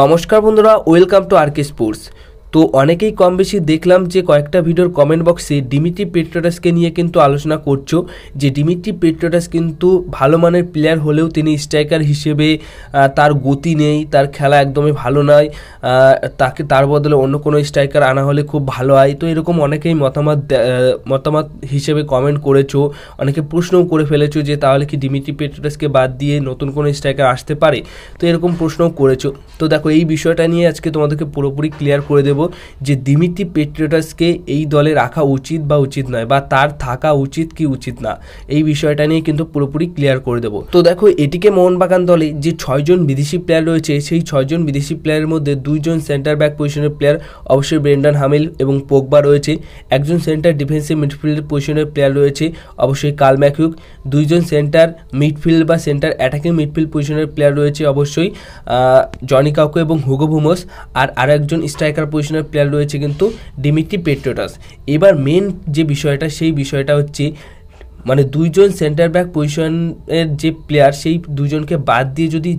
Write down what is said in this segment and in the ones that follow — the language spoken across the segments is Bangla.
নমস্কার বন্ধুরা ওয়েলকাম টু আর্কি স্পোর্টস তো অনেকেই কম বেশি দেখলাম যে কয়েকটা ভিডিওর কমেন্ট বক্সে ডিমিট্রি পেট্রোটাসকে নিয়ে কিন্তু আলোচনা করছো যে ডিমিট্রি পেট্রোটাস কিন্তু ভালো মানের প্লেয়ার হলেও তিনি স্ট্রাইকার হিসেবে তার গতি নেই তার খেলা একদমই ভালো নয় তাকে তার বদলে অন্য কোনো স্ট্রাইকার আনা হলে খুব ভালো হয় তো এরকম অনেকেই মতামত মতামত হিসেবে কমেন্ট করেছো অনেকে প্রশ্নও করে ফেলেছো যে তাহলে কি ডিমিট্রি পেট্রোটাসকে বাদ দিয়ে নতুন কোনো স্ট্রাইকার আসতে পারে তো এরকম প্রশ্নও করেছো তো দেখো এই বিষয়টা নিয়ে আজকে তোমাদেরকে পুরোপুরি ক্লিয়ার করে দেবো যে দিমিতি পেট্রিয়টাসকে এই দলে রাখা উচিত বা উচিত নয় বা তার থাকা উচিত কি উচিত না এই বিষয়টা নিয়ে কিন্তু পুরোপুরি ক্লিয়ার করে দেবো তো দেখো এটিকে মোহনবাগান দলে যে ছয়জন বিদেশি প্লেয়ার রয়েছে সেই ছয়জন বিদেশি প্লেয়ারের মধ্যে দুইজন সেন্টার ব্যাক পজিশনের প্লেয়ার অবশ্যই ব্রেন্ডান হামিল এবং পোকবা রয়েছে একজন সেন্টার ডিফেন্সিভ মিডফিল্ডের পজিশনের প্লেয়ার রয়েছে অবশ্যই কাল ম্যাকুক দুইজন সেন্টার মিডফিল্ড বা সেন্টার অ্যাটাকিং মিডফিল্ড পজিশনের প্লেয়ার রয়েছে অবশ্যই জনি কাউকু এবং হুগো ভুমোস আর আরেকজন স্ট্রাইকার পজিশন ইন্টারন্যাশনাল প্লেয়ার রয়েছে কিন্তু ডিমিটি পেট্রোটাস এবার মেন যে বিষয়টা সেই বিষয়টা হচ্ছে মানে দুইজন সেন্টার ব্যাক পজিশনের যে প্লেয়ার সেই দুজনকে বাদ দিয়ে যদি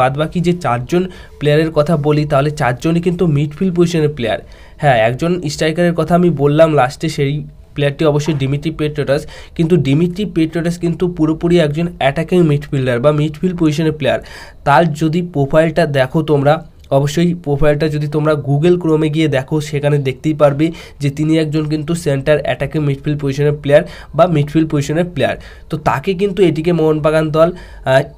বাদ বাকি যে চারজন প্লেয়ারের কথা বলি তাহলে চারজনই কিন্তু মিডফিল্ড পজিশনের প্লেয়ার হ্যাঁ একজন স্ট্রাইকারের কথা আমি বললাম লাস্টে সেই প্লেয়ারটি অবশ্যই ডিমিটি পেট্রোটাস কিন্তু ডিমিটি পেট্রোটাস কিন্তু পুরোপুরি একজন অ্যাটাকিং মিডফিল্ডার বা মিডফিল্ড পজিশনের প্লেয়ার তার যদি প্রোফাইলটা দেখো তোমরা অবশ্যই প্রোফাইলটা যদি তোমরা গুগল ক্রোমে গিয়ে দেখো সেখানে দেখতেই পারবে যে তিনি একজন কিন্তু সেন্টার অ্যাটাকে মিডফিল্ড পজিশনের প্লেয়ার বা মিডফিল্ড পজিশনের প্লেয়ার তো তাকে কিন্তু এটিকে মোহনবাগান দল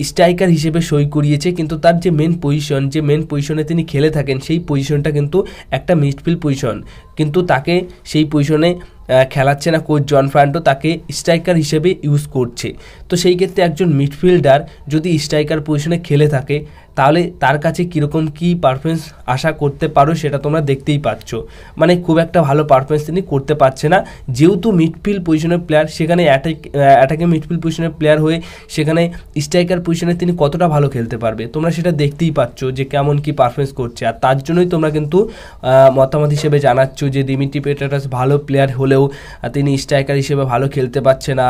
স্ট্রাইকার হিসেবে সই করিয়েছে কিন্তু তার যে মেন পজিশন যে মেন পজিশনে তিনি খেলে থাকেন সেই পজিশনটা কিন্তু একটা মিডফিল্ড পজিশন কিন্তু তাকে সেই পজিশনে খেলাচ্ছে না কোচ জন ফ্রান্টো তাকে স্ট্রাইকার হিসেবে ইউজ করছে তো সেই ক্ষেত্রে একজন মিডফিল্ডার যদি স্ট্রাইকার পজিশনে খেলে থাকে তাহলে তার কাছে কীরকম কী পারফরমেন্স আশা করতে পারো সেটা তোমরা দেখতেই পাচ্ছ মানে খুব একটা ভালো পারফরমেন্স তিনি করতে পারছে না যেহেতু মিডফিল্ড পজিশনের প্লেয়ার সেখানে অ্যাটাক অ্যাটাকে মিডফিল্ড পজিশনের প্লেয়ার হয়ে সেখানে স্ট্রাইকার পজিশনে তিনি কতটা ভালো খেলতে পারবে তোমরা সেটা দেখতেই পাচ্ছ যে কেমন কী পারফরমেন্স করছে আর তার জন্যই তোমরা কিন্তু মতামত হিসেবে জানাচ্ছ যে ডিমিটি পেটারাস ভালো প্লেয়ার হলেও তিনি স্ট্রাইকার হিসেবে ভালো খেলতে পারছে না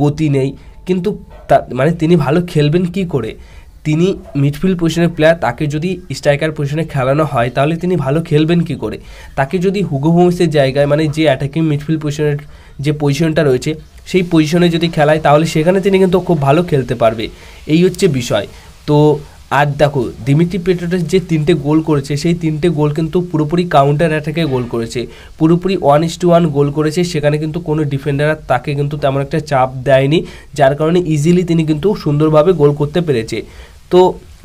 গতি নেই কিন্তু তা মানে তিনি ভালো খেলবেন কি করে তিনি মিডফিল্ড পজিশনের প্লেয়ার তাকে যদি স্ট্রাইকার পজিশনে খেলানো হয় তাহলে তিনি ভালো খেলবেন কি করে তাকে যদি হুগো হোমসের জায়গায় মানে যে অ্যাটাকিং মিডফিল্ড পজিশনের যে পজিশনটা রয়েছে সেই পজিশনে যদি খেলায় তাহলে সেখানে তিনি কিন্তু খুব ভালো খেলতে পারবে এই হচ্ছে বিষয় তো আর দেখো দিমিত্রি পেট্রোটাস যে তিনটে গোল করেছে সেই তিনটে গোল কিন্তু পুরোপুরি কাউন্টার অ্যাটাকে গোল করেছে পুরোপুরি one is to one goal করেছে সেখানে কিন্তু কোনো ডিফেন্ডার তাকে কিন্তু তেমন একটা চাপ দেয়নি যার কারণে ইজিলি তিনি কিন্তু সুন্দরভাবে গোল করতে পেরেছে তো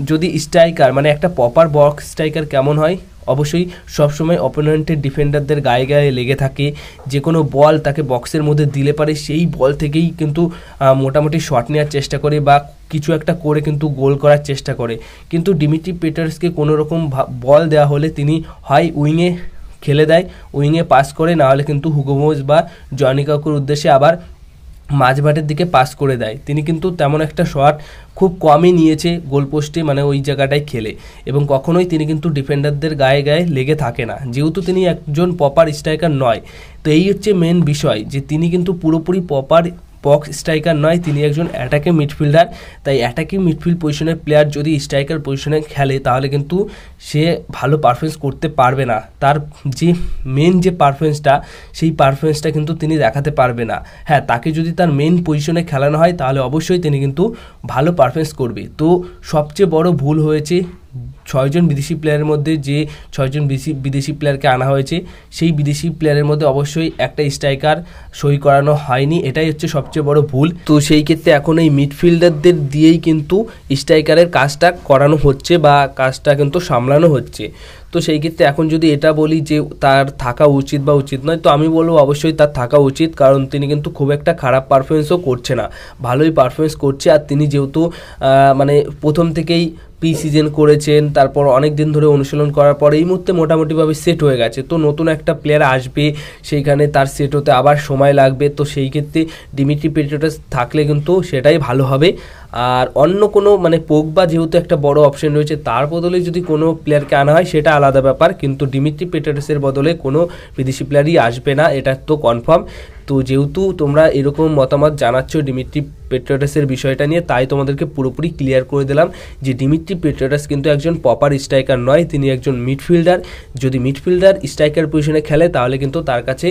যদি স্ট্রাইকার মানে একটা প্রপার বক্স স্ট্রাইকার কেমন হয় অবশ্যই সবসময় অপোনেন্টের ডিফেন্ডারদের গায়ে গায়ে লেগে থাকে যে কোনো বল তাকে বক্সের মধ্যে দিলে পারে সেই বল থেকেই কিন্তু মোটামুটি শট নেওয়ার চেষ্টা করে বা কিছু একটা করে কিন্তু গোল করার চেষ্টা করে কিন্তু ডিমিটি পেটার্সকে কোনো রকম বল দেওয়া হলে তিনি হয় উইংয়ে খেলে দেয় উইংয়ে পাস করে নাহলে কিন্তু হুগোমোজ বা জনিকাকুর উদ্দেশ্যে আবার মাঝবাটের দিকে পাস করে দেয় তিনি কিন্তু তেমন একটা শট খুব কমই নিয়েছে গোলপোস্টে মানে ওই জায়গাটায় খেলে এবং কখনোই তিনি কিন্তু ডিফেন্ডারদের গায়ে গায়ে লেগে থাকে না যেহেতু তিনি একজন প্রপার স্ট্রাইকার নয় তো এই হচ্ছে মেন বিষয় যে তিনি কিন্তু পুরোপুরি প্রপার বক্স স্ট্রাইকার নয় তিনি একজন অ্যাটাকিং মিডফিল্ডার তাই অ্যাটাকিং মিডফিল্ড পজিশনের প্লেয়ার যদি স্ট্রাইকার পজিশনে খেলে তাহলে কিন্তু সে ভালো পারফরমেন্স করতে পারবে না তার যে মেন যে পারফরমেন্সটা সেই পারফরমেন্সটা কিন্তু তিনি দেখাতে পারবে না হ্যাঁ তাকে যদি তার মেন পজিশনে খেলানো হয় তাহলে অবশ্যই তিনি কিন্তু ভালো পারফরমেন্স করবে তো সবচেয়ে বড় ভুল হয়েছে ছয়জন বিদেশি প্লেয়ারের মধ্যে যে ছয়জন বিদেশি বিদেশি প্লেয়ারকে আনা হয়েছে সেই বিদেশি প্লেয়ারের মধ্যে অবশ্যই একটা স্ট্রাইকার সই করানো হয়নি এটাই হচ্ছে সবচেয়ে বড় ভুল তো সেই ক্ষেত্রে এখন এই মিডফিল্ডারদের দিয়েই কিন্তু স্ট্রাইকারের কাজটা করানো হচ্ছে বা কাজটা কিন্তু সামলানো হচ্ছে তো সেই ক্ষেত্রে এখন যদি এটা বলি যে তার থাকা উচিত বা উচিত নয় তো আমি বলবো অবশ্যই তার থাকা উচিত কারণ তিনি কিন্তু খুব একটা খারাপ পারফরমেন্সও করছে না ভালোই পারফরমেন্স করছে আর তিনি যেহেতু মানে প্রথম থেকেই প্রি সিজন করেছেন তারপর অনেক দিন ধরে অনুশীলন করার পর এই মুহূর্তে মোটামুটিভাবে সেট হয়ে গেছে তো নতুন একটা প্লেয়ার আসবে সেইখানে তার সেট হতে আবার সময় লাগবে তো সেই ক্ষেত্রে ডিমিট্রি পেট্রোটাস থাকলে কিন্তু সেটাই ভালো হবে আর অন্য কোনো মানে পোগবা যেহেতু একটা বড় অপশন রয়েছে তার বদলে যদি কোনো প্লেয়ারকে আনা হয় সেটা আলাদা ব্যাপার কিন্তু ডিমিত্রি পেটারেসের বদলে কোনো বিদেশি প্লেয়ারই আসবে না এটা তো কনফার্ম তো যেহেতু তোমরা এরকম মতামত জানাচ্ছ ডিমিত্রি পেট্রোটাসের বিষয়টা নিয়ে তাই তোমাদেরকে পুরোপুরি ক্লিয়ার করে দিলাম যে ডিমিত্রি পেট্রোটাস কিন্তু একজন প্রপার স্ট্রাইকার নয় তিনি একজন মিডফিল্ডার যদি মিডফিল্ডার স্ট্রাইকার পজিশনে খেলে তাহলে কিন্তু তার কাছে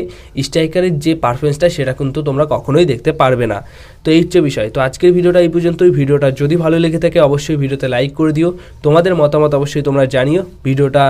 স্ট্রাইকারের যে পারফরমেন্সটা সেটা কিন্তু তোমরা কখনোই দেখতে পারবে না তো এই হচ্ছে বিষয় তো আজকের ভিডিওটা এই পর্যন্তই ভিডিওটা যদি ভালো লেগে থাকে অবশ্যই ভিডিওতে লাইক করে দিও তোমাদের মতামত অবশ্যই তোমরা জানিও ভিডিওটা